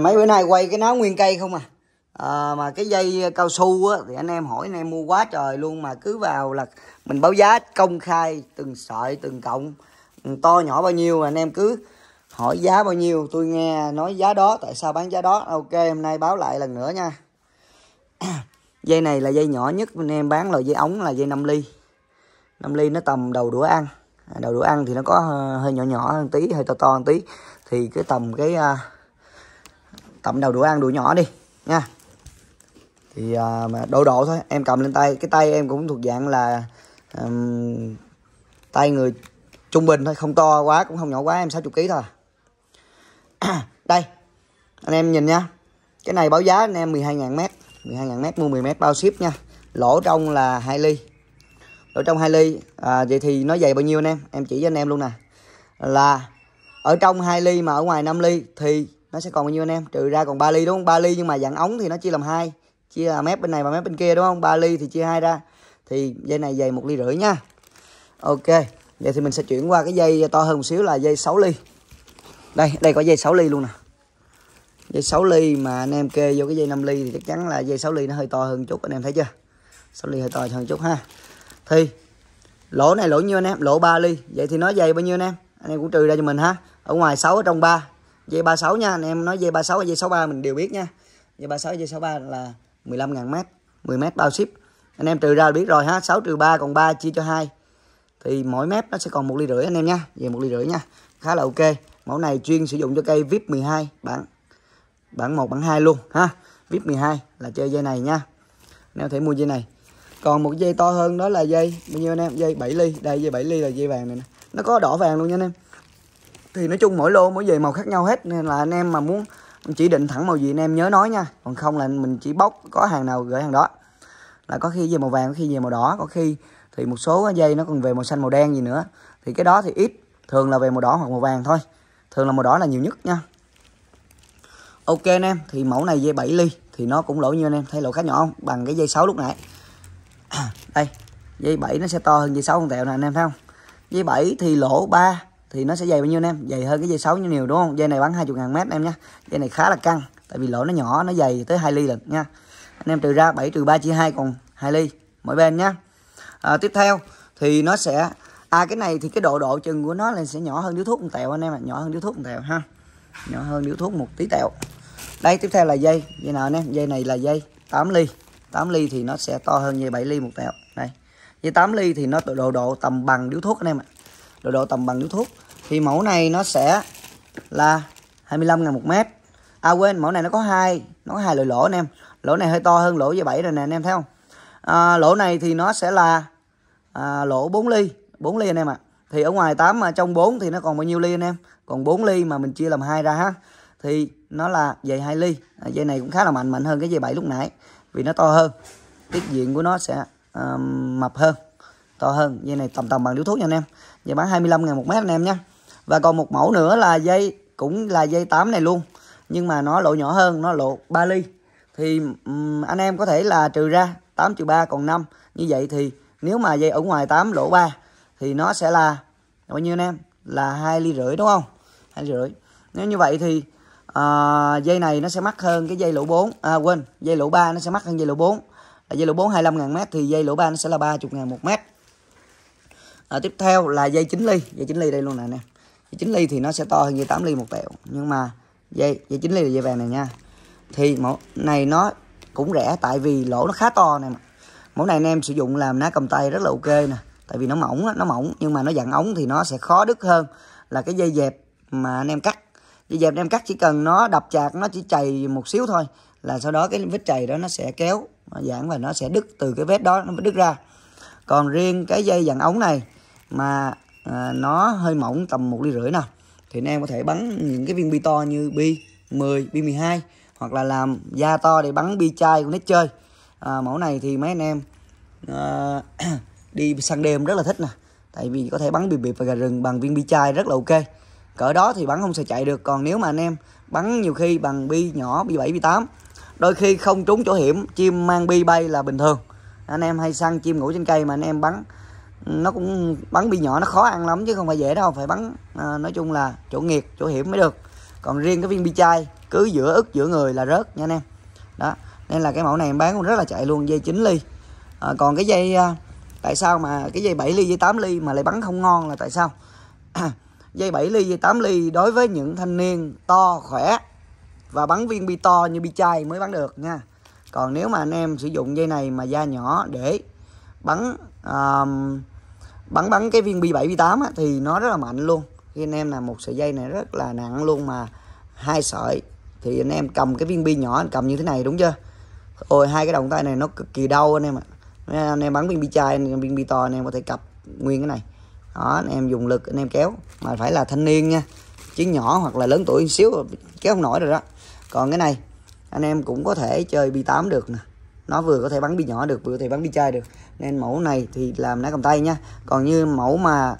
mấy bữa nay quay cái náo nguyên cây không à, à mà cái dây cao su á thì anh em hỏi anh em mua quá trời luôn mà cứ vào là mình báo giá công khai từng sợi từng cộng ừ, to nhỏ bao nhiêu anh em cứ hỏi giá bao nhiêu tôi nghe nói giá đó tại sao bán giá đó ok hôm nay báo lại lần nữa nha dây này là dây nhỏ nhất anh em bán là dây ống là dây 5 ly 5 ly nó tầm đầu đũa ăn à, đầu đũa ăn thì nó có ờ, hơi nhỏ nhỏ hơn tí hơi to to hơn tí thì cái tầm cái à, tầm đầu đủ ăn đủ nhỏ đi nha thì à, độ đổ thôi em cầm lên tay cái tay em cũng thuộc dạng là um, tay người trung bình thôi không to quá cũng không nhỏ quá em 60 kg thôi đây anh em nhìn nha cái này báo giá anh em 12.000 mét 12.000 mét mua 10 mét bao ship nha lỗ trong là 2 ly lỗ trong 2 ly à, vậy thì nó dày bao nhiêu anh em em chỉ cho anh em luôn nè là ở trong 2 ly mà ở ngoài 5 ly thì nó sẽ còn bao nhiêu anh em trừ ra còn 3 ly đúng không 3 ly nhưng mà dạng ống thì nó chia làm hai chia là mép bên này và mép bên kia đúng không 3 ly thì chia hai ra thì dây này dày một ly rưỡi nha ok vậy thì mình sẽ chuyển qua cái dây to hơn một xíu là dây 6 ly đây đây có dây 6 ly luôn nè dây 6 ly mà anh em kê vô cái dây 5 ly thì chắc chắn là dây 6 ly nó hơi to hơn chút anh em thấy chưa 6 ly hơi to hơn chút ha thì lỗ này lỗ nhiêu anh em lỗ 3 ly vậy thì nó dày bao nhiêu anh em anh em cũng trừ ra cho mình ha ở ngoài 6 ở trong 3 dây 36 nha anh em nói dây 36 hay dây 63 mình đều biết nha dây 36 dây 63 là 15.000 mét 10 mét bao ship anh em trừ ra biết rồi ha 6 trừ 3 còn 3 chia cho 2 thì mỗi mét nó sẽ còn một ly rưỡi anh em nha về một ly rưỡi nha khá là ok mẫu này chuyên sử dụng cho cây vip 12 bản bản 1 bản 2 luôn ha vip 12 là chơi dây này nha nếu thể mua dây này còn một dây to hơn đó là dây bao nhiêu anh em dây 7 ly đây dây 7 ly là dây vàng này nè nó có đỏ vàng luôn nha anh em thì nói chung mỗi lô mỗi về màu khác nhau hết nên là anh em mà muốn chỉ định thẳng màu gì anh em nhớ nói nha còn không là mình chỉ bóc có hàng nào gửi hàng đó là có khi về màu vàng có khi về màu đỏ có khi thì một số dây nó còn về màu xanh màu đen gì nữa thì cái đó thì ít thường là về màu đỏ hoặc màu vàng thôi thường là màu đỏ là nhiều nhất nha ok anh em thì mẫu này dây 7 ly thì nó cũng lỗ như anh em thấy lỗ khá nhỏ không bằng cái dây 6 lúc nãy đây dây 7 nó sẽ to hơn dây 6 con tẹo nè anh em thấy không dây 7 thì lỗ 3 thì nó sẽ dày bao nhiêu anh em dày hơn cái dây 6 như nhiều đúng không dây này bắn 20 ngàn mét em nhé dây này khá là căng tại vì lỗ nó nhỏ nó dày tới 2 ly lần nha anh em trừ ra 7 trừ 3 chia 2 còn 2 ly mỗi bên nhá à, tiếp theo thì nó sẽ à cái này thì cái độ độ chừng của nó là sẽ nhỏ hơn điếu thuốc một tẹo anh em ạ à. nhỏ hơn điếu thuốc một tẹo ha nhỏ hơn điếu thuốc một tí tẹo đây tiếp theo là dây dây nào anh em dây này là dây 8 ly 8 ly thì nó sẽ to hơn dây 7 ly một tẹo này dây 8 ly thì nó độ độ, độ tầm bằng điếu thuốc anh em ạ à độ độ tầm bằng điếu thuốc thì mẫu này nó sẽ là 25 ngàn một mét à quên mẫu này nó có hai nó có hai lỗ anh em lỗ này hơi to hơn lỗ dây bảy rồi nè anh em thấy không à, lỗ này thì nó sẽ là à, lỗ 4 ly 4 ly anh em ạ à. thì ở ngoài 8 mà trong 4 thì nó còn bao nhiêu ly anh em còn 4 ly mà mình chia làm hai ra ha thì nó là dây 2 ly à, dây này cũng khá là mạnh mạnh hơn cái dây 7 lúc nãy vì nó to hơn tiết diện của nó sẽ uh, mập hơn to hơn dây này tầm tầm bằng điếu thuốc nha anh em Dây bán 25 ngàn một mét anh em nhé. Và còn một mẫu nữa là dây cũng là dây 8 này luôn. Nhưng mà nó lộ nhỏ hơn, nó lộ 3 ly. Thì um, anh em có thể là trừ ra 8 trừ 3 còn 5. Như vậy thì nếu mà dây ở ngoài 8 lỗ 3 thì nó sẽ là bao nhiêu anh em? Là 2 ly rưỡi đúng không? 2 ly rưỡi. Nếu như vậy thì à, dây này nó sẽ mắc hơn cái dây lỗ 4 à quên dây lỗ 3 nó sẽ mắc hơn dây lỗ 4 dây lỗ 4 25 ngàn mét thì dây lỗ 3 nó sẽ là 30 ngàn một mét à, tiếp theo là dây 9 ly dây 9 ly đây luôn nè anh dây 9 ly thì nó sẽ to hơn dây 8 ly một tẹo nhưng mà dây dây 9 ly là dây vàng này nha thì mẫu này nó cũng rẻ tại vì lỗ nó khá to này mẫu này anh em sử dụng làm ná cầm tay rất là ok nè tại vì nó mỏng nó mỏng nhưng mà nó dặn ống thì nó sẽ khó đứt hơn là cái dây dẹp mà anh em cắt dây dẹp anh em cắt chỉ cần nó đập chạc nó chỉ chày một xíu thôi là sau đó cái vết chày đó nó sẽ kéo nó giãn và nó sẽ đứt từ cái vết đó nó mới đứt ra còn riêng cái dây dặn ống này mà à, nó hơi mỏng tầm một ly rưỡi nè thì anh em có thể bắn những cái viên bi to như bi 10, bi 12 hoặc là làm da to để bắn bi chai của nít chơi à, mẫu này thì mấy anh em à, đi săn đêm rất là thích nè tại vì có thể bắn bị bịp và gà rừng bằng viên bi chai rất là ok cỡ đó thì bắn không sợ chạy được còn nếu mà anh em bắn nhiều khi bằng bi nhỏ bi 7 bi 8 đôi khi không trúng chỗ hiểm chim mang bi bay là bình thường anh em hay săn chim ngủ trên cây mà anh em bắn nó cũng bắn bi nhỏ nó khó ăn lắm chứ không phải dễ đâu phải bắn à, nói chung là chỗ nghiệt chỗ hiểm mới được còn riêng cái viên bi chai cứ giữa ức giữa người là rớt nha anh em đó nên là cái mẫu này em bán cũng rất là chạy luôn dây 9 ly à, còn cái dây à, tại sao mà cái dây 7 ly dây 8 ly mà lại bắn không ngon là tại sao dây 7 ly dây 8 ly đối với những thanh niên to khỏe và bắn viên bi to như bi chai mới bắn được nha còn nếu mà anh em sử dụng dây này mà da nhỏ để bắn um, bắn bắn cái viên bi 7 bi 8 á, thì nó rất là mạnh luôn khi anh em là một sợi dây này rất là nặng luôn mà hai sợi thì anh em cầm cái viên bi nhỏ anh cầm như thế này đúng chưa ôi hai cái động tay này nó cực kỳ đau anh em ạ à. anh em bắn viên bi chai viên bi to anh em có thể cặp nguyên cái này đó anh em dùng lực anh em kéo mà phải là thanh niên nha chứ nhỏ hoặc là lớn tuổi xíu kéo không nổi rồi đó còn cái này anh em cũng có thể chơi bi 8 được nè nó vừa có thể bắn bi nhỏ được vừa có thể bắn bi chai được nên mẫu này thì làm nã cầm tay nha còn như mẫu mà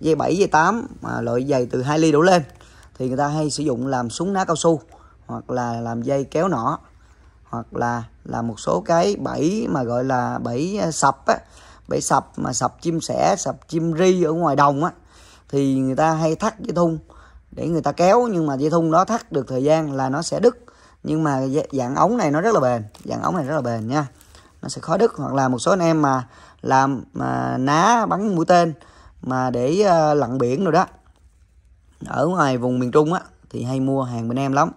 dây 7 dây 8 mà loại dày từ 2 ly đổ lên thì người ta hay sử dụng làm súng ná cao su hoặc là làm dây kéo nỏ hoặc là làm một số cái bẫy mà gọi là bẫy ờ, sập á bẫy sập mà sập chim sẻ sập chim ri ở ngoài đồng á thì người ta hay thắt dây thun để người ta kéo nhưng mà dây thun đó thắt được thời gian là nó sẽ đứt nhưng mà dạng ống này nó rất là bền dạng ống này rất là bền nha nó sẽ khó đứt hoặc là một số anh em mà làm mà ná bắn mũi tên mà để uh, lặn biển rồi đó ở ngoài vùng miền Trung á thì hay mua hàng bên em lắm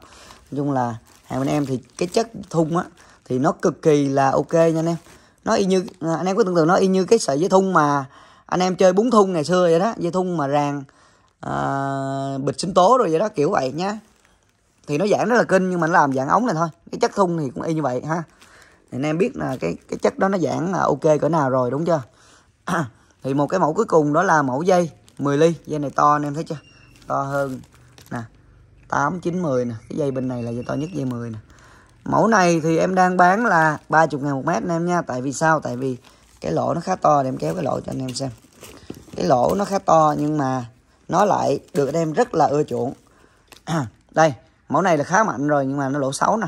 nói chung là hàng bên em thì cái chất thun á thì nó cực kỳ là ok nha anh em nó y như à, anh em có tưởng tượng nó y như cái sợi dây thun mà anh em chơi bún thun ngày xưa vậy đó dây thun mà ràng uh, bịch sinh tố rồi vậy đó kiểu vậy nhá thì nó giãn rất là kinh nhưng mà nó làm dạng ống này thôi cái chất thun thì cũng y như vậy ha thì anh em biết là cái cái chất đó nó giãn là ok cỡ nào rồi đúng chưa thì một cái mẫu cuối cùng đó là mẫu dây 10 ly dây này to anh em thấy chưa to hơn nè 8 9 10 nè cái dây bên này là dây to nhất dây 10 nè mẫu này thì em đang bán là 30 ngàn một mét anh em nha tại vì sao tại vì cái lỗ nó khá to để em kéo cái lỗ cho anh em xem cái lỗ nó khá to nhưng mà nó lại được anh em rất là ưa chuộng đây mẫu này là khá mạnh rồi nhưng mà nó lỗ xấu nè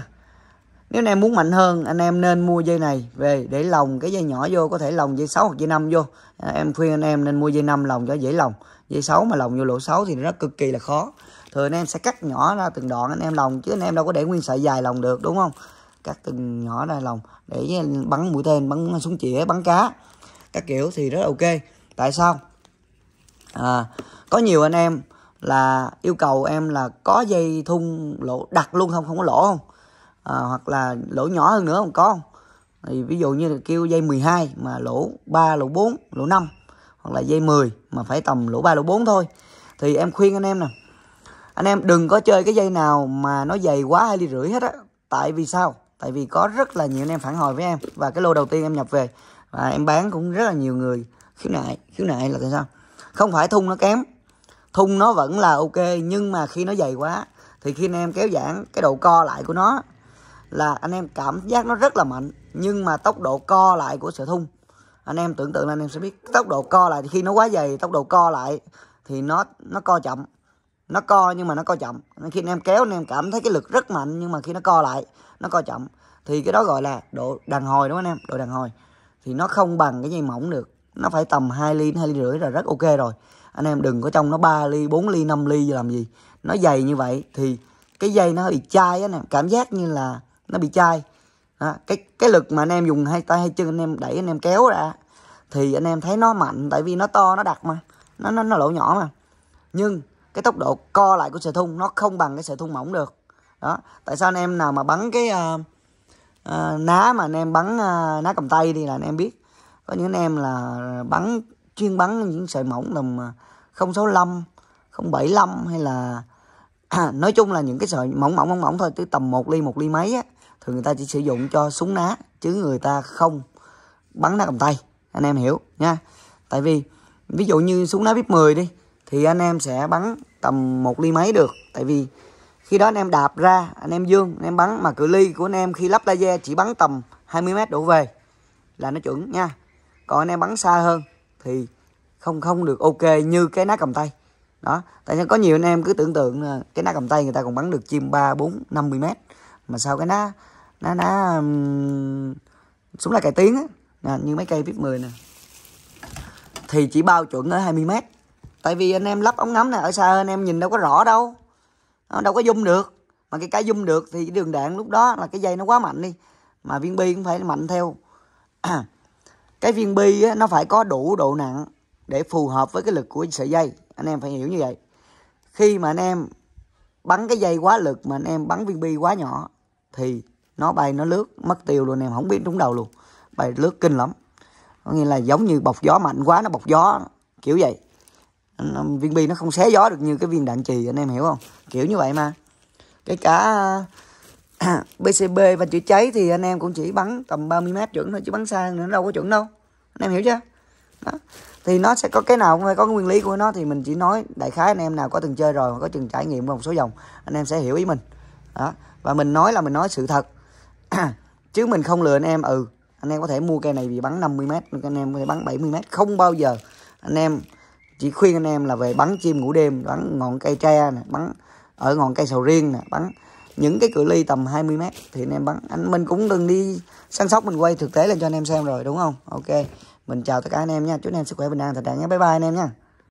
nếu anh em muốn mạnh hơn anh em nên mua dây này về để lồng cái dây nhỏ vô có thể lồng dây 6 hoặc dây 5 vô à, em khuyên anh em nên mua dây 5 lồng cho dễ lồng dây 6 mà lồng vô lỗ 6 thì nó cực kỳ là khó thường anh em sẽ cắt nhỏ ra từng đoạn anh em lồng chứ anh em đâu có để nguyên sợi dài lồng được đúng không cắt từng nhỏ ra lồng để bắn mũi tên bắn súng chĩa bắn cá các kiểu thì rất ok tại sao à, có nhiều anh em là yêu cầu em là có dây thun lỗ đặt luôn không không có lỗ không à, hoặc là lỗ nhỏ hơn nữa không có không thì ví dụ như là kêu dây 12 mà lỗ 3 lỗ 4 lỗ 5 hoặc là dây 10 mà phải tầm lỗ 3 lỗ 4 thôi thì em khuyên anh em nè anh em đừng có chơi cái dây nào mà nó dày quá hai ly rưỡi hết á tại vì sao tại vì có rất là nhiều anh em phản hồi với em và cái lô đầu tiên em nhập về và em bán cũng rất là nhiều người khiếu nại khiếu nại là tại sao không phải thun nó kém thun nó vẫn là ok nhưng mà khi nó dày quá thì khi anh em kéo giãn cái độ co lại của nó là anh em cảm giác nó rất là mạnh nhưng mà tốc độ co lại của sợi thun anh em tưởng tượng là anh em sẽ biết tốc độ co lại thì khi nó quá dày tốc độ co lại thì nó nó co chậm nó co nhưng mà nó co chậm khi anh em kéo anh em cảm thấy cái lực rất mạnh nhưng mà khi nó co lại nó co chậm thì cái đó gọi là độ đàn hồi đúng không anh em độ đàn hồi thì nó không bằng cái dây mỏng được nó phải tầm 2 ly 2 ly rưỡi là rất ok rồi anh em đừng có trong nó 3 ly 4 ly 5 ly làm gì nó dày như vậy thì cái dây nó bị chai á nè cảm giác như là nó bị chai đó. cái cái lực mà anh em dùng hai tay hai chân anh em đẩy anh em kéo ra thì anh em thấy nó mạnh tại vì nó to nó đặc mà nó nó, nó lỗ nhỏ mà nhưng cái tốc độ co lại của sợi thun nó không bằng cái sợi thun mỏng được đó tại sao anh em nào mà bắn cái uh, uh, ná mà anh em bắn uh, ná cầm tay đi là anh em biết có những anh em là bắn chuyên bắn những sợi mỏng tầm 065, 075 hay là nói chung là những cái sợi mỏng mỏng mỏng mỏng thôi tới tầm 1 ly 1 ly mấy á thường người ta chỉ sử dụng cho súng ná chứ người ta không bắn ná cầm tay anh em hiểu nha tại vì ví dụ như súng ná vip 10 đi thì anh em sẽ bắn tầm một ly mấy được tại vì khi đó anh em đạp ra anh em dương anh em bắn mà cự ly của anh em khi lắp laser chỉ bắn tầm 20 m đổ về là nó chuẩn nha còn anh em bắn xa hơn thì không không được ok như cái nát cầm tay đó tại sao có nhiều anh em cứ tưởng tượng cái ná cầm tay người ta còn bắn được chim ba bốn năm mươi mét mà sao cái ná ná ná um, súng là cải tiến á nè, như mấy cây vip 10 nè thì chỉ bao chuẩn ở 20 mét tại vì anh em lắp ống ngắm này ở xa anh em nhìn đâu có rõ đâu nó ờ, đâu có dung được mà cái cái dung được thì đường đạn lúc đó là cái dây nó quá mạnh đi mà viên bi cũng phải mạnh theo cái viên bi á, nó phải có đủ độ nặng để phù hợp với cái lực của sợi dây anh em phải hiểu như vậy khi mà anh em bắn cái dây quá lực mà anh em bắn viên bi quá nhỏ thì nó bay nó lướt mất tiêu luôn em không biết trúng đầu luôn bay lướt kinh lắm có nghĩa là giống như bọc gió mạnh quá nó bọc gió kiểu vậy viên bi nó không xé gió được như cái viên đạn trì anh em hiểu không kiểu như vậy mà cái cá PCB và chữa cháy thì anh em cũng chỉ bắn tầm 30 mét chuẩn thôi chứ bắn xa nữa đâu có chuẩn đâu anh em hiểu chưa đó thì nó sẽ có cái nào cũng phải có nguyên lý của nó thì mình chỉ nói đại khái anh em nào có từng chơi rồi có từng trải nghiệm một số dòng anh em sẽ hiểu ý mình đó và mình nói là mình nói sự thật chứ mình không lừa anh em ừ anh em có thể mua cây này vì bắn 50 mét anh em có thể bắn 70 mét không bao giờ anh em chỉ khuyên anh em là về bắn chim ngủ đêm bắn ngọn cây tre này, bắn ở ngọn cây sầu riêng này, bắn những cái cự ly tầm 20 mét thì anh em bắn anh mình cũng đừng đi săn sóc mình quay thực tế lên cho anh em xem rồi đúng không ok mình chào tất cả anh em nha chúc anh em sức khỏe bình an thật đáng nhé bye bye anh em nha